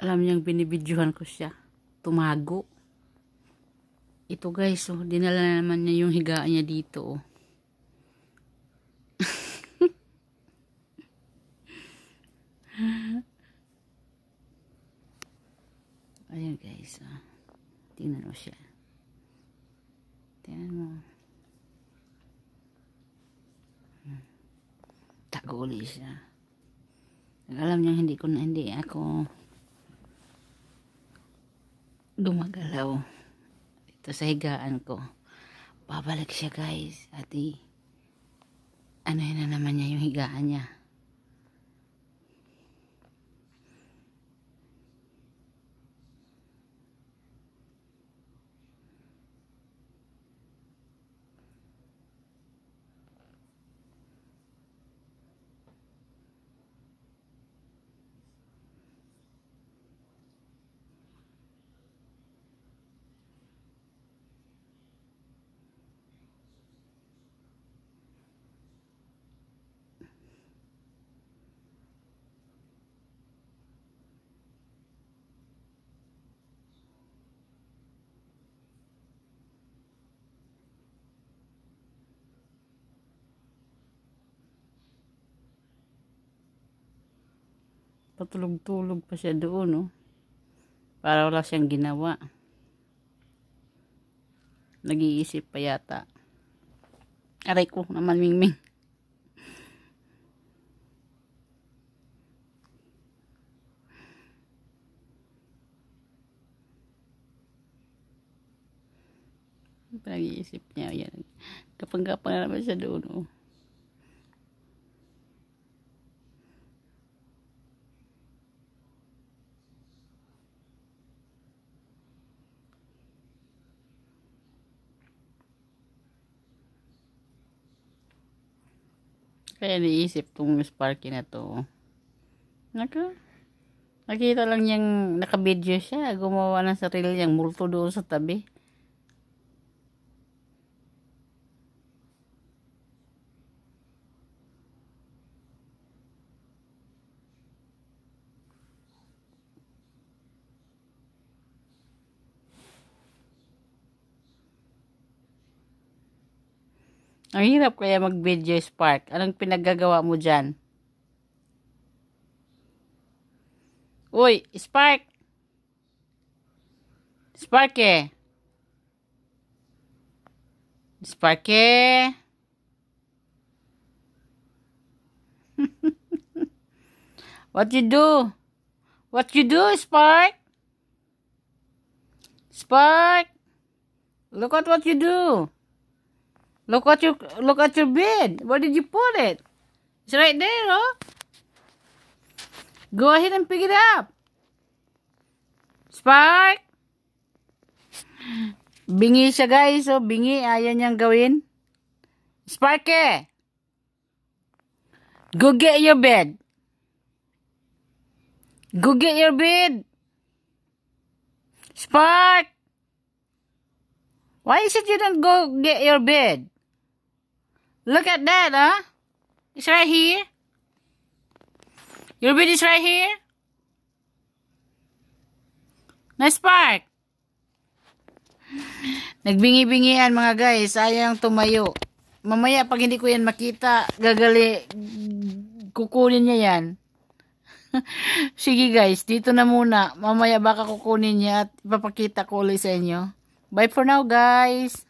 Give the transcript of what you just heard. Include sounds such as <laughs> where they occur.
alam niyang binibidyohan ko siya tumago ito guys oh, dinala naman niya yung higaan niya dito oh. <laughs> ayun guys oh. tingnan mo siya tingnan mo hmm. tago ulit siya alam niya hindi ko na hindi ako dumagalaw ito sa higaan ko babalik siya guys at ano na naman niya yung higaan niya Patulog-tulog pa siya doon, no? Oh. Para wala siyang ginawa. Nag-iisip pa yata. Aray ko naman, Mingming. Nag-iisip niya. Yan. Kapag-kapag naman siya doon, oh. Kaya niisip tong Sparky na to. Naka, nakita lang niyang nakabidyo siya. Gumawa ng sarili niyang multo doon sa tabi. Ang hirap kaya mag-video spark. Anong pinaggagawa mo dyan? Uy, spark! Sparky! Eh. Sparky! Eh. <laughs> What you do? What you do, Spark? Spark! Look at what you do! Look at your look at your bed. Where did you put it? It's right there, oh. Go ahead and pick it up. Spark. Bingi siya guys. So, oh. bingi. ayan niyang gawin. Sparky. Eh. Go get your bed. Go get your bed. Spark. Why is it you don't go get your bed? Look at that, huh? It's right here. Your bed is right here. Nice spark. Nagbingi-bingian mga guys. Sayang tumayo. Mamaya pag hindi ko yan makita, gagali, kukunin niya yan. <laughs> Sige guys, dito na muna. Mamaya baka kukunin niya at ipapakita ko ulit sa inyo. Bye for now guys.